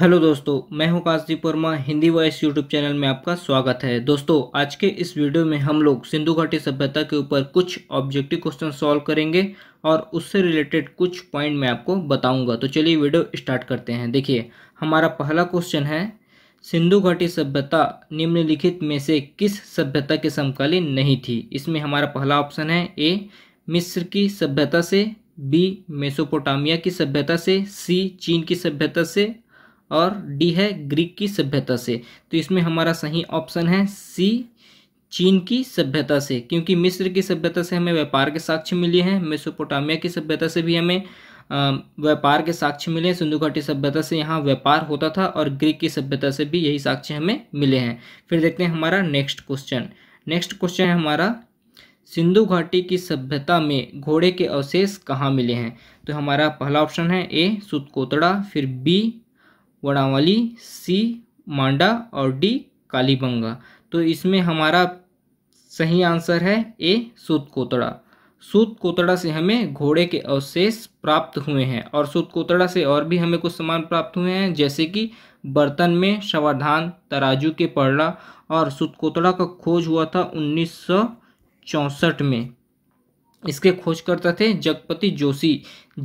hello दोस्तों मैं हूं Kashdeep Verma Hindi voice YouTube channel में आपका स्वागत है दोस्तों आज के इस वीडियो में हम लोग सिंधु घाटी सभ्यता के ऊपर कुछ ऑब्जेक्टिव क्वेश्चन सॉल्व करेंगे और उससे रिलेटेड कुछ पॉइंट मैं आपको बताऊंगा तो चलिए वीडियो स्टार्ट करते हैं देखिए हमारा पहला क्वेश्चन है सिंधु घाटी सभ्यता निम्नलिखित में से किस सभ्यता के समकालीन नहीं थी इसमें हमारा पहला ऑप्शन है ए मिस्र की सभ्यता से बी मेसोपोटामिया की सभ्यता से सी चीन की सभ्यता से और डी है ग्रीक की सभ्यता से तो इसमें हमारा सही ऑप्शन है सी चीन की सभ्यता से क्योंकि मिस्र की सभ्यता से हमें व्यापार के साक्ष्य मिले हैं मेसोपोटामिया की सभ्यता से भी हमें व्यापार के साक्ष्य मिले हैं सिंधु घाटी सभ्यता से यहाँ व्यापार होता था और ग्रीक की सभ्यता से भी यही साक्ष्य हमें मिले हैं फिर देखते हैं हमारा नेक्स्ट क्वेश्चन नेक्स्ट क्वेश्चन है हमारा सिंधु घाटी की सभ्यता में घोड़े के अवशेष कहाँ मिले हैं तो हमारा पहला ऑप्शन है ए सुतकोतड़ा फिर बी वड़ावली सी मांडा और डी कालीबंगा तो इसमें हमारा सही आंसर है ए कोतड़ा सूत कोतड़ा से हमें घोड़े के अवशेष प्राप्त हुए हैं और कोतड़ा से और भी हमें कुछ सामान प्राप्त हुए हैं जैसे कि बर्तन में शवाधान तराजू के पड़ला और कोतड़ा का खोज हुआ था उन्नीस में इसके खोजकर्ता थे जगपति जोशी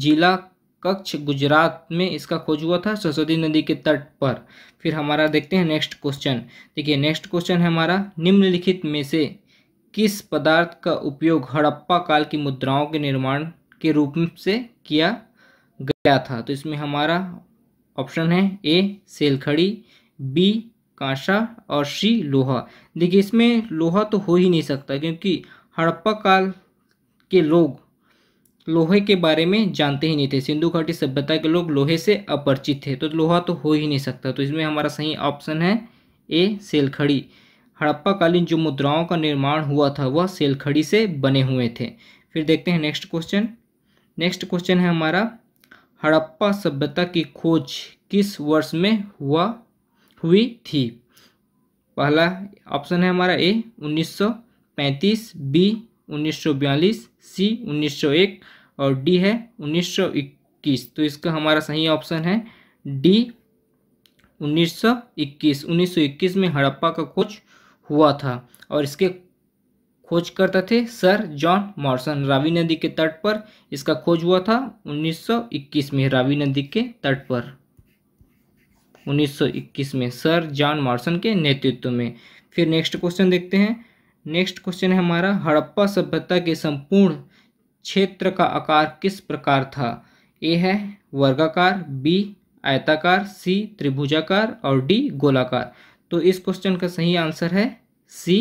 जिला कक्ष गुजरात में इसका खोज हुआ था सरस्वती नदी के तट पर फिर हमारा देखते हैं नेक्स्ट क्वेश्चन देखिए नेक्स्ट क्वेश्चन है हमारा निम्नलिखित में से किस पदार्थ का उपयोग हड़प्पा काल की मुद्राओं के निर्माण के रूप से किया गया था तो इसमें हमारा ऑप्शन है ए सेलखड़ी बी कांसा और सी लोहा देखिए इसमें लोहा तो हो ही नहीं सकता क्योंकि हड़प्पा काल के लोग लोहे के बारे में जानते ही नहीं थे सिंधु घाटी सभ्यता के लोग लोहे से अपरिचित थे तो लोहा तो हो ही नहीं सकता तो इसमें हमारा सही ऑप्शन है ए सेलखड़ी हड़प्पा कालीन जो मुद्राओं का निर्माण हुआ था वह सेलखड़ी से बने हुए थे फिर देखते हैं नेक्स्ट क्वेश्चन नेक्स्ट क्वेश्चन है हमारा हड़प्पा सभ्यता की खोज किस वर्ष में हुआ हुई थी पहला ऑप्शन है हमारा ए 1935 बी 1942 सी 1901 और डी है 1921 तो इसका हमारा सही ऑप्शन है डी 1921 1921 में हड़प्पा का खोज हुआ था और इसके खोज करता थे सर जॉन मॉर्सन रावी नदी के तट पर इसका खोज हुआ था 1921 में रावी नदी के तट पर 1921 में सर जॉन मॉर्सन के नेतृत्व में फिर नेक्स्ट क्वेश्चन देखते हैं नेक्स्ट क्वेश्चन है हमारा हड़प्पा सभ्यता के संपूर्ण क्षेत्र का आकार किस प्रकार था ए है वर्गाकार बी आयताकार सी त्रिभुजाकार और डी गोलाकार तो इस क्वेश्चन का सही आंसर है सी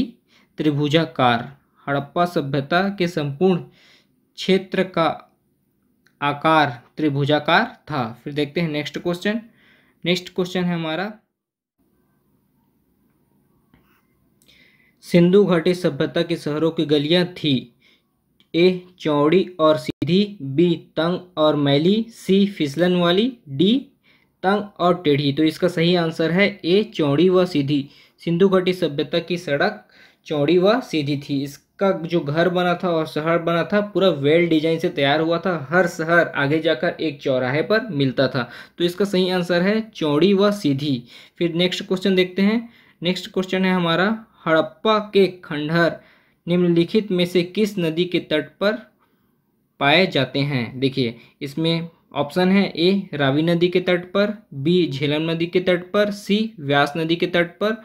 त्रिभुजाकार हड़प्पा सभ्यता के संपूर्ण क्षेत्र का आकार त्रिभुजाकार था फिर देखते हैं नेक्स्ट क्वेश्चन नेक्स्ट क्वेश्चन है हमारा सिंधु घाटी सभ्यता के शहरों की गलियां थी ए चौड़ी और सीधी बी तंग और मैली सी फिसलन वाली डी तंग और टेढ़ी तो इसका सही आंसर है ए चौड़ी व सीधी सिंधु घाटी सभ्यता की सड़क चौड़ी व सीधी थी इसका जो घर बना था और शहर बना था पूरा वेल डिजाइन से तैयार हुआ था हर शहर आगे जाकर एक चौराहे पर मिलता था तो इसका सही आंसर है चौड़ी व सीधी फिर नेक्स्ट क्वेश्चन देखते हैं नेक्स्ट क्वेश्चन है हमारा हड़प्पा के खंडहर निम्नलिखित में से किस नदी के तट पर पाए जाते हैं देखिए इसमें ऑप्शन है ए रावी नदी के तट पर बी झेलम नदी के तट पर सी व्यास नदी के तट पर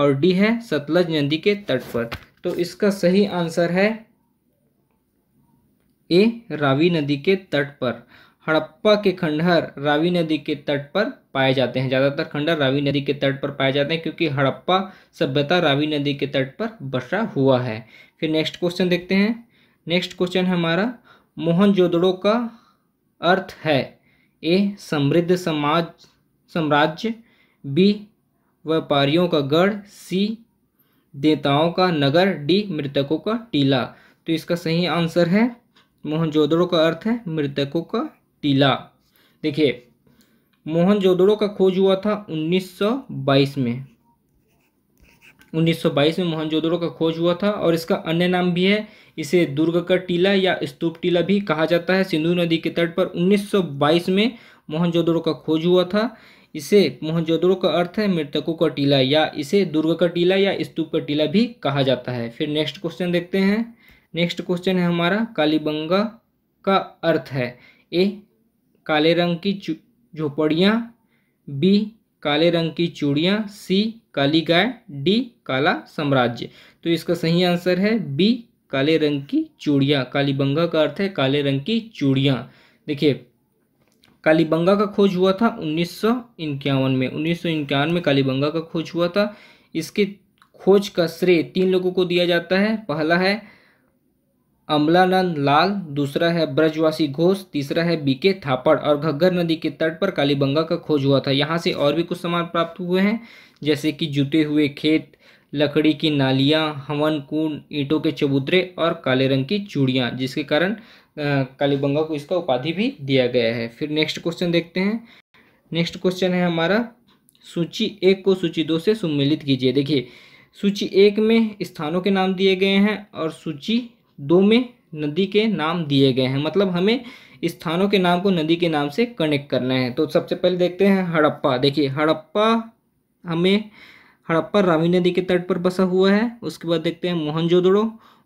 और डी है सतलज नदी के तट पर तो इसका सही आंसर है ए रावी नदी के तट पर हड़प्पा के खंडहर रावी नदी के तट पर पाए जाते हैं ज़्यादातर खंडहर रावी नदी के तट पर पाए जाते हैं क्योंकि हड़प्पा सभ्यता रावी नदी के तट पर बसा हुआ है फिर नेक्स्ट क्वेश्चन देखते हैं नेक्स्ट क्वेश्चन हमारा मोहनजोदड़ो का अर्थ है ए समृद्ध समाज साम्राज्य बी व्यापारियों का गढ़ सी देवताओं का नगर डी मृतकों का टीला तो इसका सही आंसर है मोहनजोदड़ो का अर्थ है मृतकों का टीला देखिए मोहनजोदड़ो का खोज हुआ था 1922 में 1922 में मोहनजोदड़ो का खोज हुआ था और इसका अन्य नाम भी है इसे दुर्ग का टीला या स्तूप टीला भी कहा जाता है सिंधु नदी के तट पर 1922 में मोहनजोदड़ो का खोज हुआ था इसे मोहनजोदड़ो का अर्थ है मृतकों का टीला या इसे दुर्ग का टीला या स्तूप का टीला भी कहा जाता है फिर नेक्स्ट क्वेश्चन देखते हैं नेक्स्ट क्वेश्चन है हमारा कालीबंगा का अर्थ है ए काले रंग की झोपड़ियाँ बी काले रंग की चूड़ियाँ सी काली गाय डी काला साम्राज्य तो इसका सही आंसर है बी काले रंग की चूड़ियाँ कालीबंगा का अर्थ है काले रंग की चूड़ियाँ देखिए कालीबंगा का खोज हुआ था उन्नीस में उन्नीस में कालीबंगा का खोज हुआ था इसके खोज का श्रेय तीन लोगों को दिया जाता है पहला है अम्बलानंद लाल दूसरा है ब्रजवासी घोष तीसरा है बीके थापड़ और घग्गर नदी के तट पर कालीबंगा का खोज हुआ था यहाँ से और भी कुछ सामान प्राप्त हुए हैं जैसे कि जुते हुए खेत लकड़ी की नालियाँ हवन कुंड ईंटों के चबूतरे और काले रंग की चूड़ियाँ जिसके कारण कालीबंगा को इसका उपाधि भी दिया गया है फिर नेक्स्ट क्वेश्चन देखते हैं नेक्स्ट क्वेश्चन है हमारा सूची एक को सूची दो से सम्मिलित कीजिए देखिए सूची एक में स्थानों के नाम दिए गए हैं और सूची दो में नदी के नाम दिए गए हैं मतलब हमें स्थानों के नाम को नदी के नाम से कनेक्ट करना है तो सबसे पहले देखते हैं हड़प्पा देखिए हड़प्पा हमें हड़प्पा रावी नदी के तट पर बसा हुआ है उसके बाद देखते हैं मोहनजोदड़ो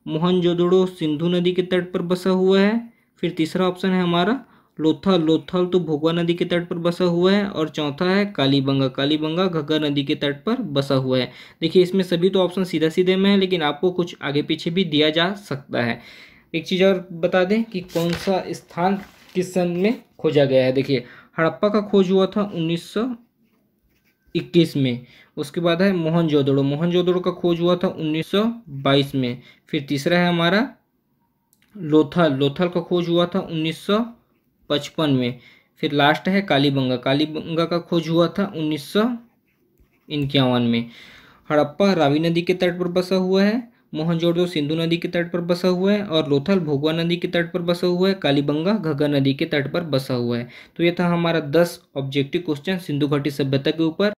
मोहनजोदड़ो सिंधु नदी के तट पर बसा हुआ है फिर तीसरा ऑप्शन है हमारा लोथल लोथल तो भोगवा नदी के तट पर बसा हुआ है और चौथा है कालीबंगा कालीबंगा घग्गर नदी के तट पर बसा हुआ है देखिए इसमें सभी तो ऑप्शन सीधा सीधे में है लेकिन आपको कुछ आगे पीछे भी दिया जा सकता है एक चीज़ और बता दें कि कौन सा स्थान किस सन में खोजा गया है देखिए हड़प्पा का खोज हुआ था उन्नीस में उसके बाद है मोहनजोदड़ो मोहनजोदड़ो का खोज हुआ था उन्नीस में फिर तीसरा है हमारा लोथल लोथल का खोज हुआ था उन्नीस पचपन में फिर लास्ट है कालीबंगा कालीबंगा का खोज हुआ था उन्नीस इक्यावन में हड़प्पा रावी नदी के तट पर बसा हुआ है मोहनजोदड़ो सिंधु नदी के तट पर बसा हुआ है और लोथल भोगवा नदी के तट पर बसा हुआ है कालीबंगा घग्गा नदी के तट पर बसा हुआ है तो यह था हमारा दस ऑब्जेक्टिव क्वेश्चन सिंधु घाटी सभ्यता के ऊपर